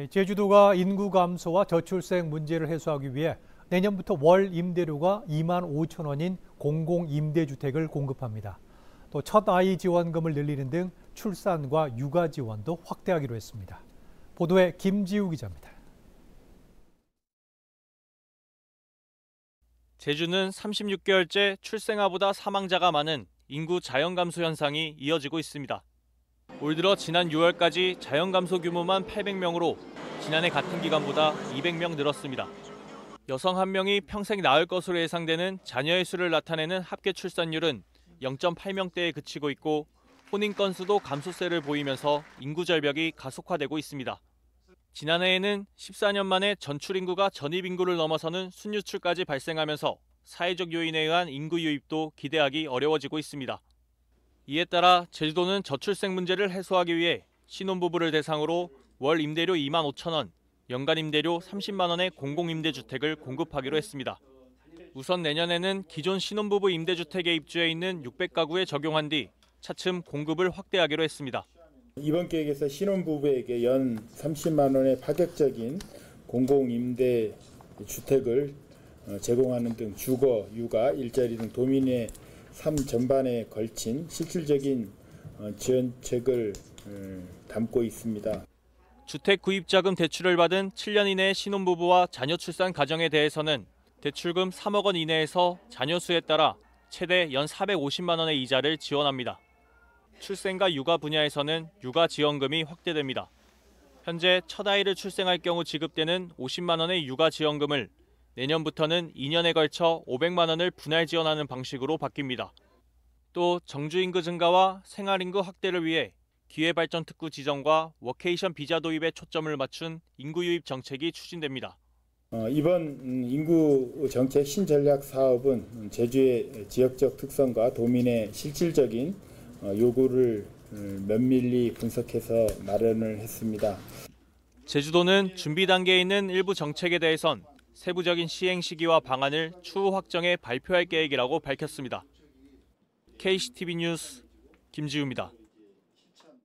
예, 제주도가 인구 감소와 저출생 문제를 해소하기 위해 내년부터 월 임대료가 2만 5천 원인 공공임대주택을 공급합니다. 또 첫 아이 지원금을 늘리는 등 출산과 육아 지원도 확대하기로 했습니다. 보도에 김지우 기자입니다. 제주는 36개월째 출생아보다 사망자가 많은 인구 자연 감소 현상이 이어지고 있습니다. 올 들어 지난 6월까지 자연 감소 규모만 800명으로 지난해 같은 기간보다 200명 늘었습니다. 여성 한 명이 평생 낳을 것으로 예상되는 자녀의 수를 나타내는 합계 출산율은 0.8명대에 그치고 있고 혼인 건수도 감소세를 보이면서 인구 절벽이 가속화되고 있습니다. 지난해에는 14년 만에 전출 인구가 전입 인구를 넘어서는 순유출까지 발생하면서 사회적 요인에 의한 인구 유입도 기대하기 어려워지고 있습니다. 이에 따라 제주도는 저출생 문제를 해소하기 위해 신혼부부를 대상으로 월 임대료 2만 5천 원, 연간 임대료 30만 원의 공공임대주택을 공급하기로 했습니다. 우선 내년에는 기존 신혼부부 임대주택에 입주해 있는 600가구에 적용한 뒤 차츰 공급을 확대하기로 했습니다. 이번 계획에서 신혼부부에게 연 30만 원의 파격적인 공공임대 주택을 어, 제공하는 등 주거, 육아, 일자리 등 도민의 삶 전반에 걸친 실질적인 어, 지원책을 어, 담고 있습니다. 주택 구입자금 대출을 받은 7년 이내 신혼부부와 자녀 출산 가정에 대해서는 대출금 3억 원 이내에서 자녀 수에 따라 최대 연 450만 원의 이자를 지원합니다. 출생과 육아 분야에서는 육아 지원금이 확대됩니다. 현재 첫 아이를 출생할 경우 지급되는 50만 원의 육아 지원금을 내년부터는 2년에 걸쳐 500만 원을 분할 지원하는 방식으로 바뀝니다. 또 정주인구 증가와 생활인구 확대를 위해 기회발전 특구 지정과 워케이션 비자 도입에 초점을 맞춘 인구 유입 정책이 추진됩니다. 어, 이번 음, 인구 정책 신전략 사업은 제주의 지역적 특성과 도민의 실질적인 어, 요구를 음, 면밀히 분석해서 마련을 했습니다. 제주도는 준비 단계에 있는 일부 정책에 대해선 세부적인 시행 시기와 방안을 추후 확정해 발표할 계획이라고 밝혔습니다. KCTV 뉴스 김지우입니다.